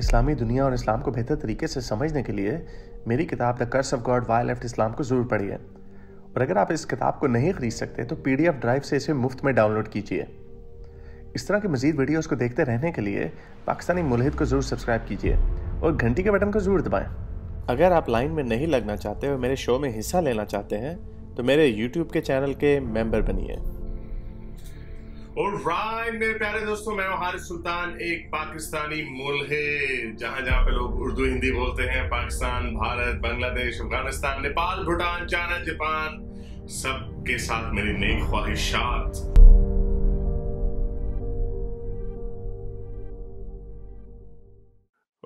इस्लामी दुनिया और इस्लाम को बेहतर तरीके से समझने के लिए मेरी किताब the curse of God why left Islam को ज़रूर पढ़िए और अगर आप इस किताब को नहीं खरीद सकते तो पी ड्राइव से इसे मुफ्त में डाउनलोड कीजिए इस तरह के मजीद वीडियोज़ को देखते रहने के लिए पाकिस्तानी मुलहद को ज़रूर सब्सक्राइब कीजिए और घंटी के बटन को ज़रूर दबाएँ अगर आप लाइन में नहीं लगना चाहते और मेरे शो में हिस्सा लेना चाहते हैं तो मेरे यूट्यूब के चैनल के मेंबर बनिए right, मेरे प्यारे दोस्तों मैं हारिस सुल्तान एक पाकिस्तानी मूल है जहां जहां पे लोग उर्दू हिंदी बोलते हैं पाकिस्तान भारत बांग्लादेश अफगानिस्तान नेपाल भूटान चाइना जापान सबके साथ मेरी नई ख्वाहिशात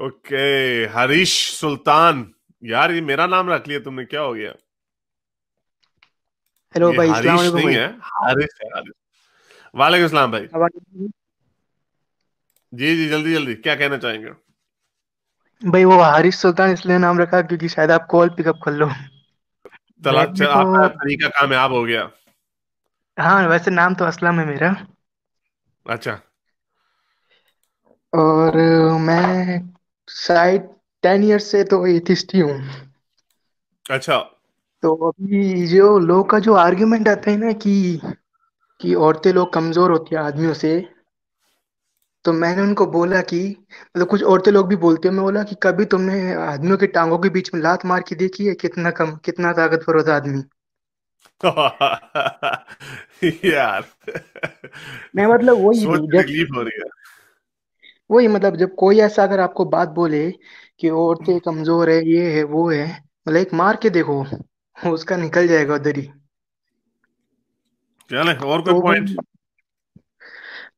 ओके हरीश सुल्तान यार ये मेरा नाम रख लिया तुमने क्या हो गया हेलो भाई हरीश नहीं है है हरीश वाले असलम भाई जी जी जल्दी जल्दी क्या कहना चाहेंगे भाई वो हारिश सुल्तान इसलिए नाम रखा क्योंकि शायद आप कॉल पिकअप कर लो तो तरीका कामयाब हो गया हाँ वैसे नाम तो असलम है मेरा अच्छा और मैं शायद टेन ईयर्स से तो एथिस्ट ही हूँ अच्छा तो अभी जो लोग का जो आर्ग्यूमेंट आता है ना कि कि औरतें लोग कमज़ोर होती है आदमियों से तो मैंने उनको बोला कि मतलब कुछ औरतें लोग भी बोलते हैं मैं बोला कि कभी तुमने आदमियों के टांगों के बीच में लात मार के देखी है कितना कम कितना ताकतवर होता आदमी यार मैं मतलब वही तकलीफ हो रही है वही मतलब जब कोई ऐसा अगर आपको बात बोले कि औरतें कमजोर है ये है वो है मतलब एक मार के देखो उसका निकल जाएगा उधर ही चले और कोई तो पॉइंट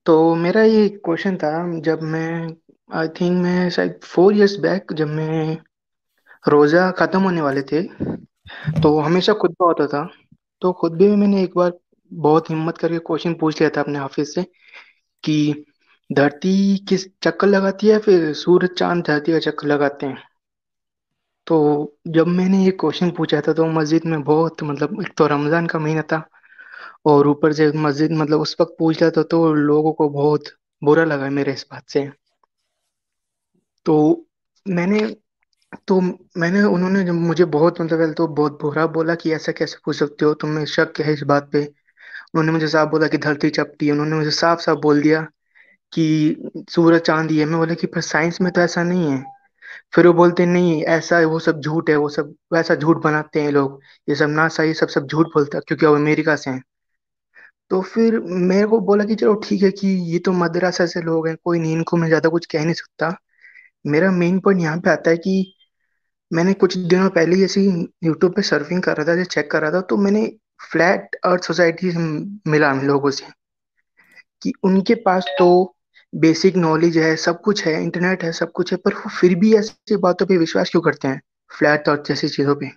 तो मेरा ये क्वेश्चन था जब मैं आई थिंक मैं शायद फोर इयर्स बैक जब मैं रोज़ा ख़त्म होने वाले थे तो हमेशा का होता था तो खुद भी मैंने एक बार बहुत हिम्मत करके क्वेश्चन पूछ लिया था अपने हाफिज से कि धरती किस चक्कर लगाती है फिर सूरज चांद धरती का चक्कर लगाते हैं तो जब मैंने ये क्वेश्चन पूछा था तो मस्जिद में बहुत मतलब एक तो रमज़ान का महीना था और ऊपर से मस्जिद मतलब उस वक्त पूछ रहा था तो लोगों को बहुत बुरा लगा मेरे इस बात से तो मैंने तो मैंने उन्होंने मुझे बहुत मतलब तो बहुत बुरा बोला कि ऐसा कैसे पूछ सकते हो तुम्हें शक है इस बात पे उन्होंने मुझे साफ बोला कि धरती चपटी है उन्होंने मुझे साफ साफ बोल दिया कि सूरज चांद ये है मैं बोला कि पर साइंस में तो ऐसा नहीं है फिर वो बोलते नहीं ऐसा है वो सब झूठ है वो सब वैसा झूठ बनाते हैं लोग ये सब ना सही सब सब झूठ बोलता है क्योंकि वो अमेरिका से हैं तो फिर मेरे को बोला कि चलो ठीक है कि ये तो मदरसा से लोग हैं कोई नहीं इनको मैं ज़्यादा कुछ कह नहीं सकता मेरा मेन पॉइंट यहाँ पे आता है कि मैंने कुछ दिनों पहले ही ऐसे यूट्यूब पे सर्फिंग कर रहा था चेक कर रहा था तो मैंने फ्लैट अर्थ सोसाइटी से मिला उन लोगों से कि उनके पास तो बेसिक नॉलेज है सब कुछ है इंटरनेट है सब कुछ है पर वो फिर भी ऐसी बातों पे विश्वास क्यों करते हैं फ्लैट अर्थ जैसी चीज़ों पे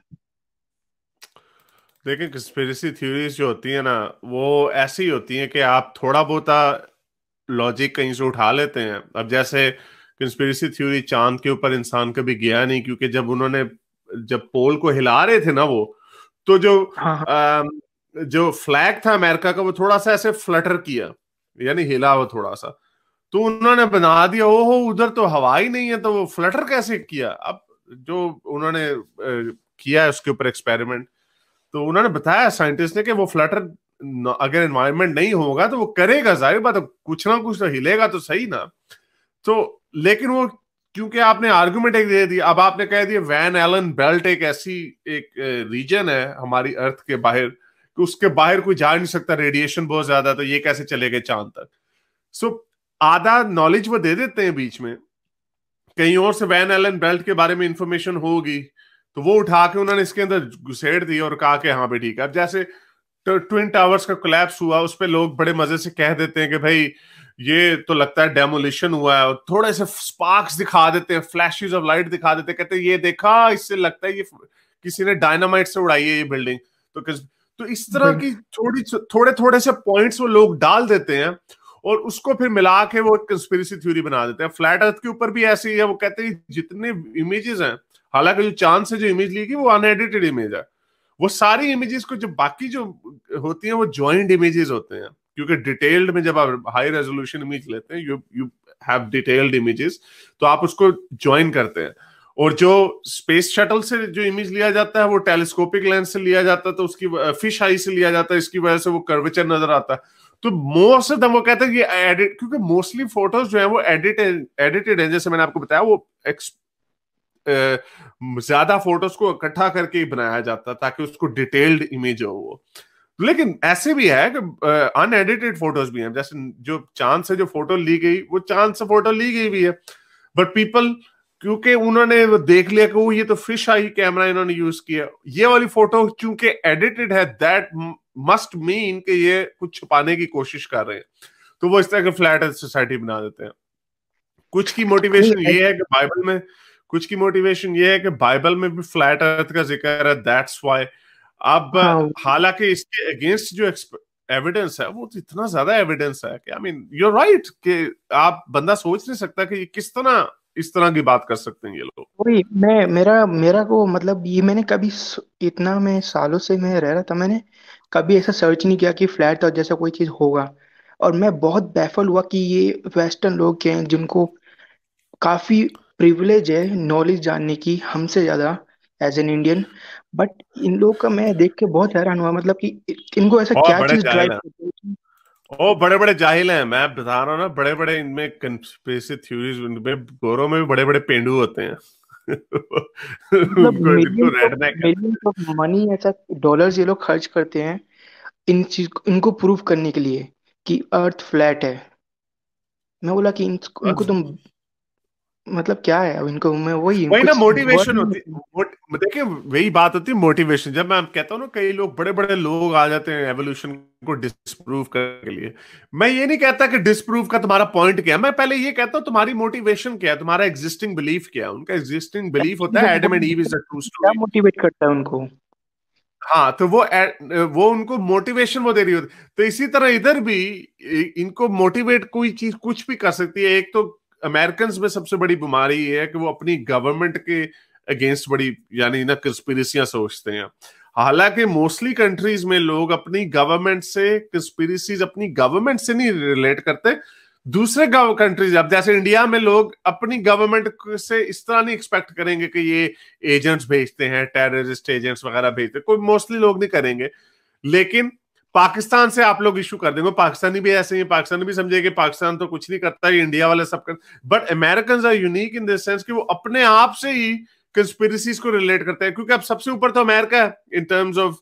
लेकिन कंस्पिरेसी थ्योरीज जो होती है ना वो ऐसी होती हैं कि आप थोड़ा बहुत लॉजिक कहीं से उठा लेते हैं अब जैसे कंस्पिरेसी थ्योरी चांद के ऊपर इंसान कभी गया नहीं क्योंकि जब उन्होंने जब पोल को हिला रहे थे ना वो तो जो हाँ। आ, हाँ। जो फ्लैग था अमेरिका का वो थोड़ा सा ऐसे फ्लटर किया यानी हिला वो थोड़ा सा तो उन्होंने बना दिया ओ हो उधर तो हवा ही नहीं है तो वो फ्लटर कैसे किया अब जो उन्होंने किया है उसके ऊपर एक्सपेरिमेंट तो उन्होंने बताया साइंटिस्ट ने कि वो फ्लटर अगर एनवायरमेंट नहीं होगा तो वो करेगा जाहिर बात कुछ ना कुछ तो हिलेगा तो सही ना तो लेकिन वो क्योंकि आपने आर्गुमेंट एक दे दी अब आपने कह दिया वैन एलन बेल्ट एक ऐसी एक रीजन है हमारी अर्थ के बाहर कि उसके बाहर कोई जा नहीं सकता रेडिएशन बहुत ज्यादा तो ये कैसे चले गए चांद तक सो आधा नॉलेज वो दे देते हैं बीच में कहीं और से वैन एलन बेल्ट के बारे में इंफॉर्मेशन होगी तो वो उठा के उन्होंने इसके अंदर घुसेड़ दी और कहा कि हाँ भाई ठीक है अब जैसे ट्विन तो टावर्स का कोलैप्स हुआ उस पर लोग बड़े मजे से कह देते हैं कि भाई ये तो लगता है डेमोलिशन हुआ है और थोड़े से स्पार्क्स दिखा देते हैं फ्लैशेज ऑफ लाइट दिखा देते हैं कहते हैं ये देखा इससे लगता है ये किसी ने डायनामाइट से उड़ाई है ये बिल्डिंग तो तो इस तरह की थोड़ी थोड़े थोड़े से पॉइंट्स वो लोग डाल देते हैं और उसको फिर मिला के वो कंस्पिरसी थ्योरी बना देते हैं फ्लैट अर्थ के ऊपर भी ऐसे ही है वो कहते हैं जितने इमेजेस हैं हालांकि जो चांस है जो इमेज ली गई वो अनएडिटेड इमेज है वो सारी इमेजेस को जो बाकी जो होती है वो ज्वाइंट इमेजेस होते हैं क्योंकि डिटेल्ड में जब आप हाई रेजोल्यूशन इमेज लेते हैं you you have detailed images तो आप उसको ज्वाइन करते हैं और जो स्पेस शटल से जो इमेज लिया जाता है वो टेलीस्कोपिक लेंस से लिया जाता है तो उसकी फिश uh, आई से लिया जाता है इसकी वजह से वो कर्वेचर नजर आता है तो मोस्ट ऑफ वो कहते हैं ये एडिट क्योंकि मोस्टली फोटोज जो है वो एडिटेड एडिटेड है जैसे मैंने आपको बताया वो ज्यादा फोटोज को इकट्ठा करके ही बनाया जाता ताकि उसको डिटेल्ड इमेज हो वो लेकिन ऐसे भी है कि अनएडिटेड फोटोज भी हैं जैसे जो चांद से जो फोटो ली गई वो चांद से फोटो ली गई भी है बट पीपल क्योंकि उन्होंने देख लिया कि वो ये तो फिश आई कैमरा इन्होंने यूज किया ये वाली फोटो चूंकि एडिटेड है दैट मस्ट मीन कि ये कुछ छुपाने की कोशिश कर रहे हैं तो वो इस तरह के फ्लैट सोसाइटी बना देते हैं कुछ की मोटिवेशन ये है कि बाइबल में कुछ की मोटिवेशन ये है कि बाइबल में भी फ्लैट अर्थ का जिक्र है दैट्स वाई अब हाँ। हालांकि इसके अगेंस्ट जो एविडेंस है वो तो इतना ज्यादा एविडेंस है कि I mean you are right कि आप बंदा सोच नहीं सकता कि ये किस तरह इस तरह की बात कर सकते हैं ये लोग वही मैं मेरा मेरा को मतलब ये मैंने कभी इतना मैं सालों से मैं रह रहा था मैंने कभी ऐसा सर्च नहीं किया कि फ्लैट और जैसा कोई चीज होगा और मैं बहुत बैफल हुआ कि ये वेस्टर्न लोग हैं जिनको काफी प्रिविलेज है नॉलेज जानने की हमसे ज़्यादा एज एन इंडियन बट इन लोग का मैं देख के बहुत हैरान हुआ मतलब कि इनको ऐसा क्या चीज ड्राइव ओ बड़े बड़े जाहिल हैं मैं बता रहा हूँ ना बड़े बड़े इनमें कंस्पिरेसी थ्योरीज इनमें गोरों में भी बड़े बड़े पेंडू होते हैं मनी मतलब तो ऐसा डॉलर्स ये लोग खर्च करते हैं इन चीज इनको प्रूफ करने के लिए कि अर्थ फ्लैट है मैं बोला कि इनको अच्छा। तुम मतलब क्या है अब इनको मैं वही वही ना मोटिवेशन होती है देखिए वही बात होती है मोटिवेशन जब मैं कहता हूँ ना कई लोग बड़े बड़े लोग आ जाते हैं एवोल्यूशन को डिसप्रूव करने के लिए मैं ये नहीं कहता कि डिसप्रूव का तुम्हारा पॉइंट क्या है मैं पहले ये कहता हूँ तुम्हारी मोटिवेशन क्या है तुम्हारा एग्जिस्टिंग बिलीफ क्या है उनका एग्जिस्टिंग बिलीफ होता है Adam and Eve is a true story क्या मोटिवेट करता है उनको हाँ तो वो वो उनको मोटिवेशन वो दे रही होती तो इसी तरह इधर भी इनको मोटिवेट कोई चीज कुछ भी कर सकती है एक तो अमेरिकन में सबसे बड़ी बीमारी ये है कि वो अपनी गवर्नमेंट के अगेंस्ट बड़ी यानी ना कंस्पिरसियां सोचते हैं हालांकि मोस्टली कंट्रीज में लोग अपनी गवर्नमेंट से कंस्पिरसीज अपनी गवर्नमेंट से नहीं रिलेट करते दूसरे कंट्रीज अब जैसे इंडिया में लोग अपनी गवर्नमेंट से इस तरह नहीं एक्सपेक्ट करेंगे कि ये एजेंट्स भेजते हैं टेररिस्ट एजेंट्स वगैरह भेजते कोई मोस्टली लोग नहीं करेंगे लेकिन पाकिस्तान से आप लोग इशू कर देंगे पाकिस्तानी भी ऐसे ही पाकिस्तानी भी समझे कि पाकिस्तान तो कुछ नहीं करता इंडिया वाले सब कर but American are unique in देंस कि वो अपने आप से ही कंस्पिरसीज को रिलेट करते हैं क्योंकि अब सबसे ऊपर तो अमेरिका है in terms of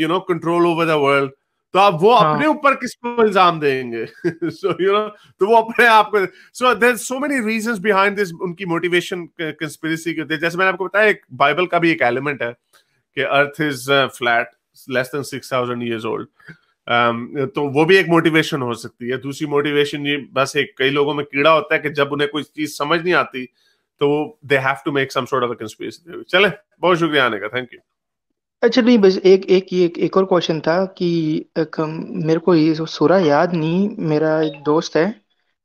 you know control over the world तो आप वो हाँ. अपने ऊपर किसको इल्जाम देंगे सो यू नो तो वो अपने आप को so there so many reason behind this उनकी मोटिवेशन कंस्पिरसी के जैसे मैंने आपको बताया एक बाइबल का भी एक एलिमेंट है कि earth is flat less than six thousand years old तो वो भी एक मोटिवेशन हो सकती है दूसरी मोटिवेशन ये बस एक कई लोगों में कीड़ा होता है कि जब उन्हें कोई चीज समझ नहीं आती तो they have to make some sort of a conspiracy theory चले बहुत शुक्रिया आने का थैंक यू अच्छा नहीं बस एक एक ये एक, एक और क्वेश्चन था कि एक, मेरे को ये सूरा याद नहीं मेरा एक दोस्त है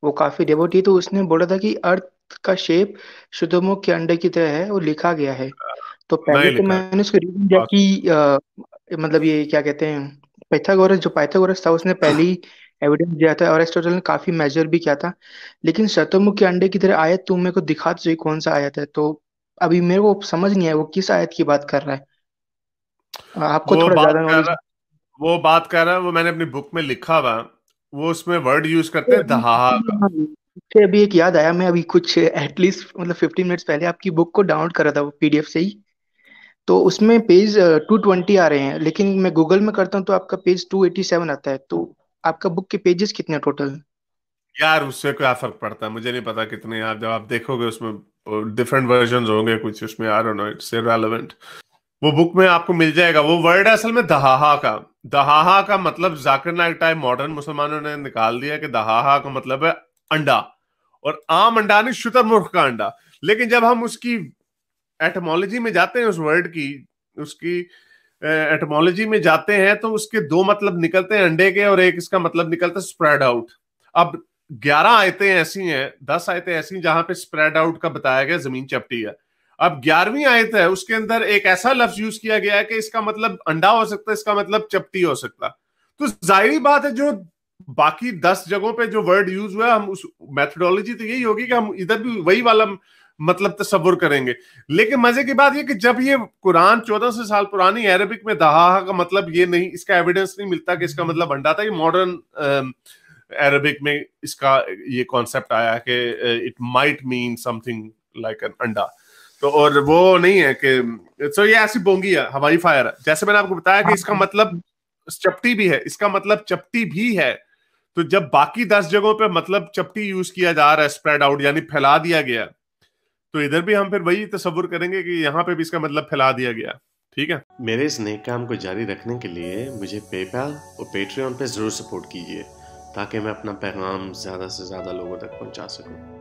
वो काफ़ी डेवोटी तो उसने बोला था कि अर्थ का शेप शुद्धमुख के अंडे की तरह है वो लिखा गया है तो पहले तो मैंने उसको रीजन दिया कि मतलब ये क्या कहते हैं पाइथागोरस जो पाइथागोरस था उसने पहली एविडेंस दिया था और एरिस्टोटल ने काफी मेजर भी किया था लेकिन शतमुख के अंडे की तरह आयत तुम मेरे को दिखा तो सही कौन सा आयत है तो अभी मेरे को समझ नहीं आया वो किस आयत की बात कर रहा है आपको थोड़ा ज्यादा नॉलेज वो बात कर रहा है वो मैंने अपनी बुक में लिखा हुआ वो उसमें वर्ड यूज करते हैं दहाहा का अभी एक याद आया मैं अभी कुछ एटलीस्ट मतलब 15 मिनट्स पहले आपकी बुक को डाउनलोड कर रहा था वो पीडीएफ से ही तो उसमें पेज टू ट्वेंटी आ रहे हैं लेकिन मैं गूगल में करता हूँ तो आपका पेज टू एटी सेवन आता है तो आपका बुक के पेजेस कितने टोटल यार उससे क्या फर्क पड़ता है मुझे नहीं पता कितने यार जब आप देखोगे उसमें डिफरेंट वर्जन होंगे कुछ उसमें I don't know it's irrelevant वो बुक में आपको मिल जाएगा वो वर्ड है असल में दहाहा का दहाहा का मतलब जाकिर नाइक टाइप मॉडर्न मुसलमानों ने निकाल दिया कि दहाहा का मतलब है अंडा और आम अंडा नहीं शुतरमुर्ख का अंडा लेकिन जब हम उसकी एटमोलॉजी में जाते हैं उस वर्ड की उसकी एटमोलॉजी में जाते हैं तो उसके दो मतलब निकलते हैं अंडे के और एक इसका मतलब निकलता है स्प्रेड आउट अब ग्यारह आयतें ऐसी हैं दस आयतें ऐसी जहां पे स्प्रेड आउट का बताया गया जमीन चपटी है अब ग्यारहवीं आयत है उसके अंदर एक ऐसा लफ्ज यूज किया गया है कि इसका मतलब अंडा हो सकता है इसका मतलब चपटी हो सकता तो जाहिर बात है जो बाकी दस जगहों पे जो वर्ड यूज हुआ हम उस मेथडोलॉजी तो यही होगी कि हम इधर भी वही वाला मतलब तस्वुर करेंगे लेकिन मजे की बात यह कि जब ये कुरान चौदह सौ साल पुरानी अरबिक में दहा का मतलब ये नहीं इसका एविडेंस नहीं मिलता कि इसका मतलब अंडा था ये मॉडर्न अरबिक में इसका ये कॉन्सेप्ट आया कि it might mean something like an अंडा तो और वो नहीं है कि सो ये ऐसी बोंगी है हवाई फायर है जैसे मैंने आपको बताया कि इसका मतलब चपटी भी है इसका मतलब चपटी भी है तो जब बाकी दस जगहों पे मतलब चपटी यूज किया जा रहा है स्प्रेड आउट यानी फैला दिया गया तो इधर भी हम फिर वही तस्वुर करेंगे कि यहाँ पे भी इसका मतलब फैला दिया गया ठीक है मेरे इस नेक काम को जारी रखने के लिए मुझे पेपैल और पेट्रियन पे ज़रूर सपोर्ट कीजिए ताकि मैं अपना पैगाम ज़्यादा से ज़्यादा लोगों तक पहुँचा सकूँ